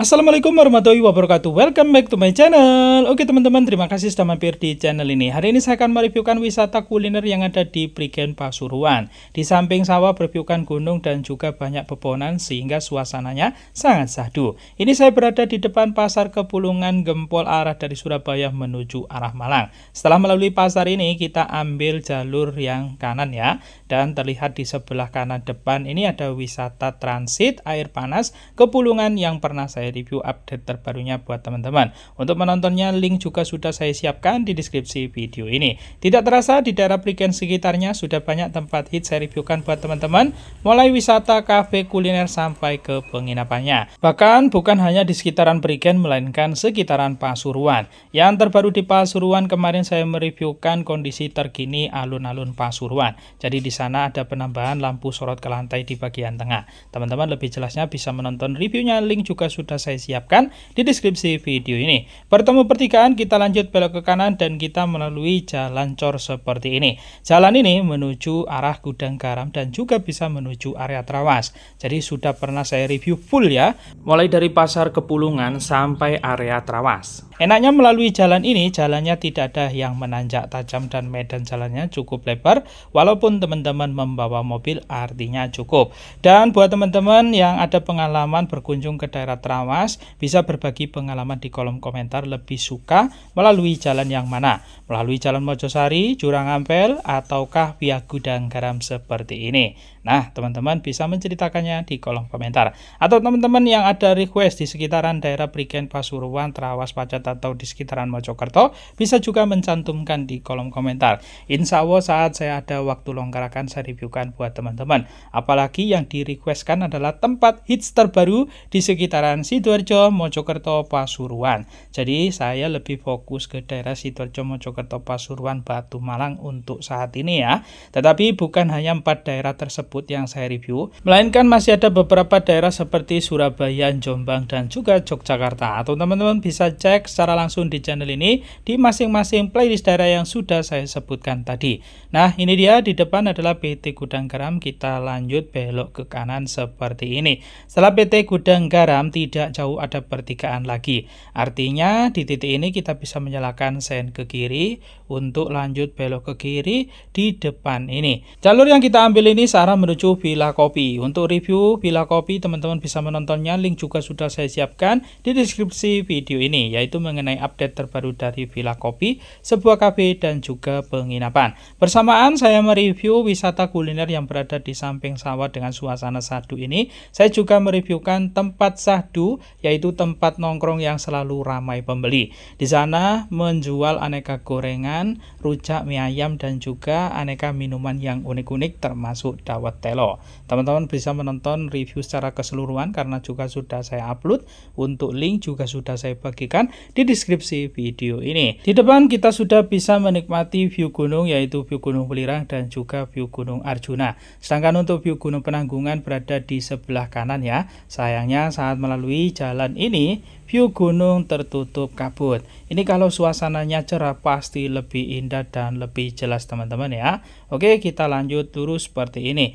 Assalamualaikum warahmatullahi wabarakatuh Welcome back to my channel Oke teman-teman terima kasih sudah mampir di channel ini Hari ini saya akan mereviewkan wisata kuliner yang ada di Prigen Pasuruan Di samping sawah berviewkan gunung dan juga banyak pepohonan Sehingga suasananya sangat sahdu Ini saya berada di depan pasar kepulungan Gempol arah dari Surabaya menuju arah Malang Setelah melalui pasar ini kita ambil jalur yang kanan ya Dan terlihat di sebelah kanan depan ini ada wisata transit air panas Kepulungan yang pernah saya saya review update terbarunya buat teman-teman. Untuk menontonnya, link juga sudah saya siapkan di deskripsi video ini. Tidak terasa, di daerah Prigen sekitarnya sudah banyak tempat hit saya reviewkan buat teman-teman, mulai wisata, kafe, kuliner, sampai ke penginapannya. Bahkan bukan hanya di sekitaran Prigen, melainkan sekitaran Pasuruan. Yang terbaru di Pasuruan kemarin saya mereviewkan kondisi terkini alun-alun Pasuruan. Jadi di sana ada penambahan lampu sorot ke lantai di bagian tengah. Teman-teman lebih jelasnya bisa menonton reviewnya, link juga sudah saya siapkan di deskripsi video ini. Bertemu pertigaan, kita lanjut belok ke kanan dan kita melalui jalan cor seperti ini. Jalan ini menuju arah gudang garam dan juga bisa menuju area terawas. Jadi sudah pernah saya review full ya, mulai dari pasar Kepulungan sampai area terawas. Enaknya melalui jalan ini, jalannya tidak ada yang menanjak tajam dan medan jalannya cukup lebar, walaupun teman-teman membawa mobil artinya cukup. Dan buat teman-teman yang ada pengalaman berkunjung ke daerah terawas, Mas bisa berbagi pengalaman di kolom komentar lebih suka melalui jalan yang mana? Melalui jalan Mojosari, Jurang Ampel, ataukah via gudang garam seperti ini? Nah, teman-teman bisa menceritakannya di kolom komentar. Atau teman-teman yang ada request di sekitaran daerah Prigen Pasuruan, Terawas, Pacat, atau di sekitaran Mojokerto, bisa juga mencantumkan di kolom komentar. Insya Allah saat saya ada waktu longgar akan saya reviewkan buat teman-teman. Apalagi yang direquestkan adalah tempat hits terbaru di sekitaran Sidoarjo, Mojokerto, Pasuruan. Jadi saya lebih fokus ke daerah Sidoarjo, Mojokerto, Pasuruan, Batu Malang untuk saat ini ya. Tetapi bukan hanya empat daerah tersebut tersebut yang saya review, melainkan masih ada beberapa daerah seperti Surabaya, Jombang, dan juga Yogyakarta. Atau teman-teman bisa cek secara langsung di channel ini di masing-masing playlist daerah yang sudah saya sebutkan tadi. Nah, ini dia di depan adalah PT Gudang Garam. Kita lanjut belok ke kanan seperti ini. Setelah PT Gudang Garam tidak jauh ada pertigaan lagi. Artinya di titik ini kita bisa menyalakan sen ke kiri untuk lanjut belok ke kiri di depan ini. Jalur yang kita ambil ini searah menuju Villa Kopi. Untuk review Villa Kopi, teman-teman bisa menontonnya. Link juga sudah saya siapkan di deskripsi video ini, yaitu mengenai update terbaru dari Villa Kopi, sebuah kafe dan juga penginapan. Bersamaan saya mereview wisata kuliner yang berada di samping sawah dengan suasana sadu ini. Saya juga mereviewkan tempat sadu, yaitu tempat nongkrong yang selalu ramai pembeli. Di sana menjual aneka gorengan, rujak mie ayam dan juga aneka minuman yang unik-unik termasuk dawet buat telo. Teman-teman bisa menonton review secara keseluruhan karena juga sudah saya upload. Untuk link juga sudah saya bagikan di deskripsi video ini. Di depan kita sudah bisa menikmati view gunung yaitu view Gunung Belirang dan juga view Gunung Arjuna. Sedangkan untuk view Gunung Penanggungan berada di sebelah kanan ya. Sayangnya saat melalui jalan ini view gunung tertutup kabut. Ini kalau suasananya cerah pasti lebih indah dan lebih jelas teman-teman ya. Oke kita lanjut dulu seperti ini.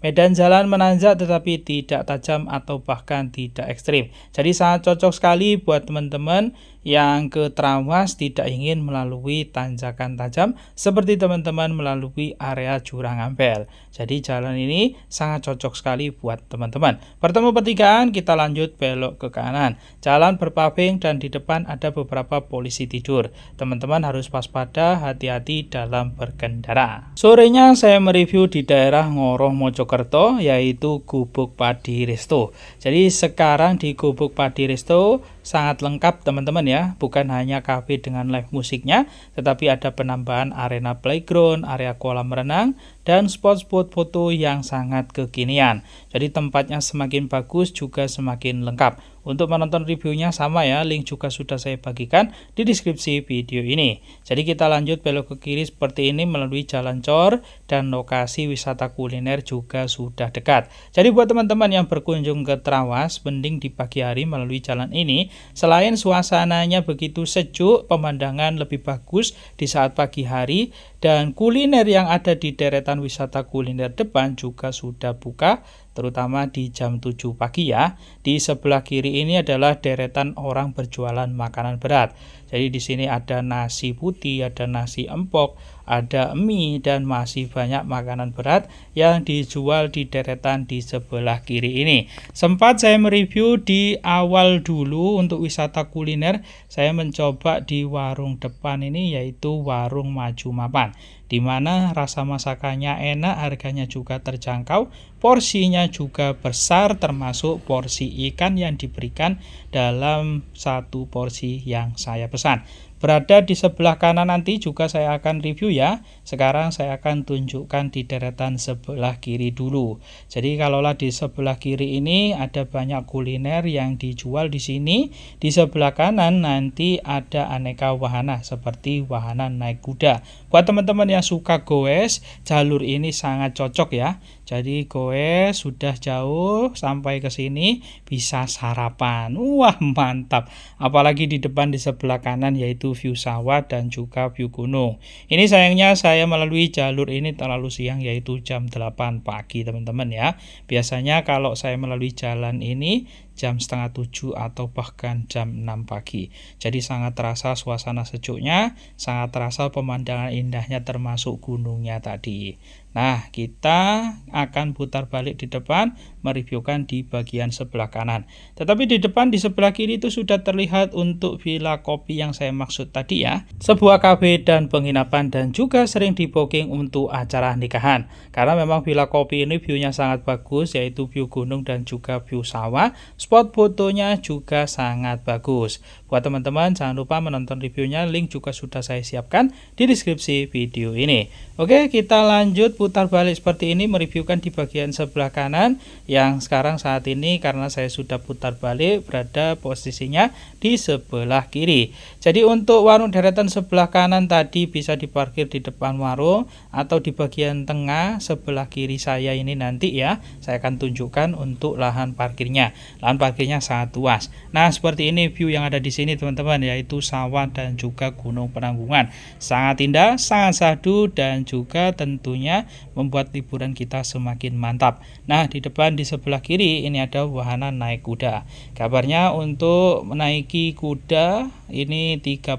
Medan jalan menanjak tetapi tidak tajam atau bahkan tidak ekstrim. Jadi sangat cocok sekali buat teman-teman yang ke Trawas tidak ingin melalui tanjakan tajam seperti teman-teman melalui area jurang ampel. Jadi jalan ini sangat cocok sekali buat teman-teman. Bertemu pertigaan kita lanjut belok ke kanan. Jalan berpaving dan di depan ada beberapa polisi tidur. Teman-teman harus waspada hati-hati dalam berkendara. Sorenya saya mereview di daerah Ngoroh Mojok Mojokerto yaitu Gubuk Padi Resto. Jadi sekarang di Gubuk Padi Resto sangat lengkap teman-teman ya. Bukan hanya kafe dengan live musiknya, tetapi ada penambahan arena playground, area kolam renang, dan spot-spot foto yang sangat kekinian. Jadi tempatnya semakin bagus juga semakin lengkap. Untuk menonton reviewnya sama ya, link juga sudah saya bagikan di deskripsi video ini. Jadi kita lanjut belok ke kiri seperti ini melalui jalan cor dan lokasi wisata kuliner juga sudah dekat. Jadi buat teman-teman yang berkunjung ke Trawas, mending di pagi hari melalui jalan ini Selain suasananya begitu sejuk, pemandangan lebih bagus di saat pagi hari dan kuliner yang ada di deretan wisata kuliner depan juga sudah buka terutama di jam 7 pagi ya. Di sebelah kiri ini adalah deretan orang berjualan makanan berat. Jadi di sini ada nasi putih, ada nasi empok, ada mie dan masih banyak makanan berat yang dijual di deretan di sebelah kiri ini. Sempat saya mereview di awal dulu untuk wisata kuliner, saya mencoba di warung depan ini yaitu warung Maju Mapan di mana rasa masakannya enak, harganya juga terjangkau, porsinya juga besar termasuk porsi ikan yang diberikan dalam satu porsi yang saya pesan. Berada di sebelah kanan nanti juga saya akan review ya. Sekarang saya akan tunjukkan di deretan sebelah kiri dulu. Jadi kalaulah di sebelah kiri ini ada banyak kuliner yang dijual di sini. Di sebelah kanan nanti ada aneka wahana seperti wahana naik kuda. Buat teman-teman yang suka goes, jalur ini sangat cocok ya. Jadi gue sudah jauh sampai ke sini bisa sarapan. Wah, mantap. Apalagi di depan di sebelah kanan yaitu view sawah dan juga view gunung. Ini sayangnya saya melalui jalur ini terlalu siang yaitu jam 8 pagi, teman-teman ya. Biasanya kalau saya melalui jalan ini jam setengah tujuh atau bahkan jam enam pagi. Jadi sangat terasa suasana sejuknya, sangat terasa pemandangan indahnya termasuk gunungnya tadi. Nah, kita akan putar balik di depan, mereviewkan di bagian sebelah kanan. Tetapi di depan di sebelah kiri itu sudah terlihat untuk villa kopi yang saya maksud tadi ya. Sebuah kafe dan penginapan dan juga sering di booking untuk acara nikahan. Karena memang villa kopi ini view-nya sangat bagus, yaitu view gunung dan juga view sawah. Spot fotonya juga sangat bagus. Buat teman-teman jangan lupa menonton reviewnya, link juga sudah saya siapkan di deskripsi video ini. Oke, kita lanjut putar balik seperti ini mereviewkan di bagian sebelah kanan yang sekarang saat ini karena saya sudah putar balik berada posisinya di sebelah kiri. Jadi untuk warung deretan sebelah kanan tadi bisa diparkir di depan warung atau di bagian tengah sebelah kiri saya ini nanti ya. Saya akan tunjukkan untuk lahan parkirnya. Lahan parkirnya sangat luas. Nah, seperti ini view yang ada di sini sini teman-teman yaitu sawah dan juga gunung penanggungan sangat indah sangat sadu dan juga tentunya membuat liburan kita semakin mantap nah di depan di sebelah kiri ini ada wahana naik kuda kabarnya untuk menaiki kuda ini 30.000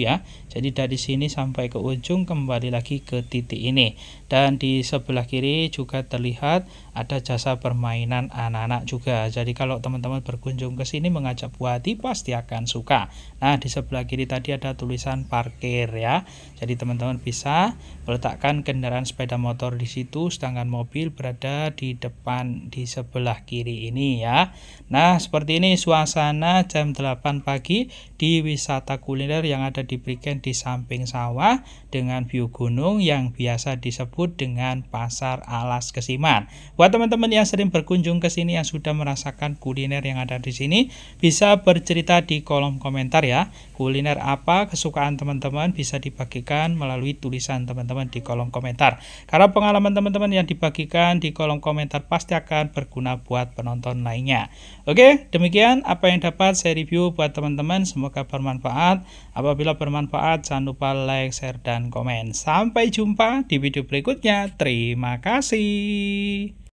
ya jadi dari sini sampai ke ujung kembali lagi ke titik ini. Dan di sebelah kiri juga terlihat ada jasa permainan anak-anak juga. Jadi kalau teman-teman berkunjung ke sini mengajak Buati pasti akan suka. Nah, di sebelah kiri tadi ada tulisan parkir ya. Jadi teman-teman bisa meletakkan kendaraan sepeda motor di situ sedangkan mobil berada di depan di sebelah kiri ini ya. Nah, seperti ini suasana jam 8 pagi di wisata kuliner yang ada di Brigen di samping sawah dengan view gunung yang biasa disebut dengan Pasar Alas Kesiman. Buat teman-teman yang sering berkunjung ke sini yang sudah merasakan kuliner yang ada di sini, bisa bercerita di kolom komentar ya kuliner apa kesukaan teman-teman bisa dibagikan melalui tulisan teman-teman di kolom komentar. Karena pengalaman teman-teman yang dibagikan di kolom komentar pasti akan berguna buat penonton lainnya. Oke, demikian apa yang dapat saya review buat teman-teman. Semoga bermanfaat. Apabila bermanfaat, jangan lupa like, share, dan komen. Sampai jumpa di video berikutnya. Terima kasih.